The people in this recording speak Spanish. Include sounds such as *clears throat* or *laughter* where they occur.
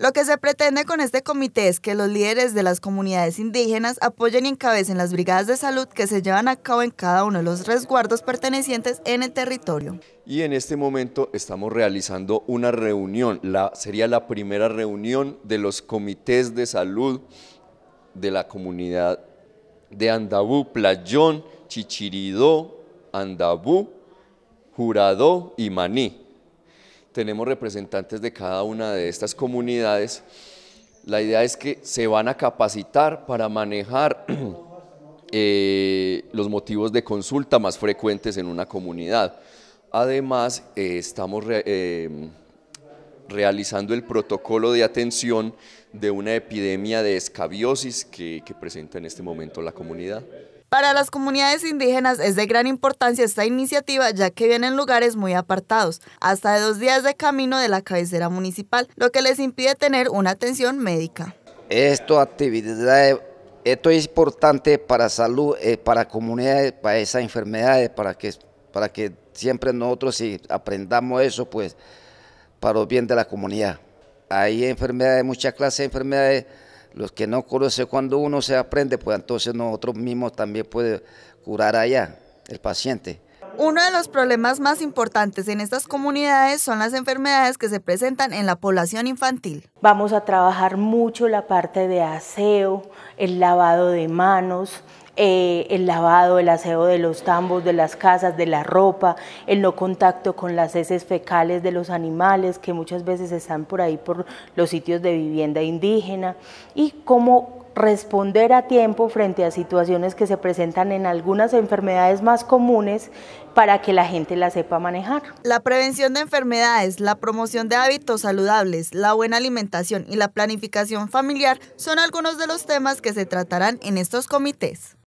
Lo que se pretende con este comité es que los líderes de las comunidades indígenas apoyen y encabecen las brigadas de salud que se llevan a cabo en cada uno de los resguardos pertenecientes en el territorio. Y en este momento estamos realizando una reunión, sería la primera reunión de los comités de salud de la comunidad de Andabú, Playón, Chichiridó, Andabú, Juradó y Maní tenemos representantes de cada una de estas comunidades. La idea es que se van a capacitar para manejar *clears throat* eh, los motivos de consulta más frecuentes en una comunidad. Además, eh, estamos eh, realizando el protocolo de atención de una epidemia de escabiosis que presenta en este momento la comunidad. Para las comunidades indígenas es de gran importancia esta iniciativa ya que vienen lugares muy apartados, hasta de dos días de camino de la cabecera municipal, lo que les impide tener una atención médica. Esto actividad esto es importante para salud, eh, para comunidades, para esas enfermedades, para que, para que siempre nosotros si aprendamos eso, pues para el bien de la comunidad. Hay enfermedades, muchas clases de enfermedades los que no conocen, cuando uno se aprende, pues entonces nosotros mismos también puede curar allá el paciente. Uno de los problemas más importantes en estas comunidades son las enfermedades que se presentan en la población infantil. Vamos a trabajar mucho la parte de aseo, el lavado de manos, eh, el lavado, el aseo de los tambos, de las casas, de la ropa, el no contacto con las heces fecales de los animales que muchas veces están por ahí por los sitios de vivienda indígena y cómo responder a tiempo frente a situaciones que se presentan en algunas enfermedades más comunes para que la gente la sepa manejar. La prevención de enfermedades, la promoción de hábitos saludables, la buena alimentación y la planificación familiar son algunos de los temas que se tratarán en estos comités.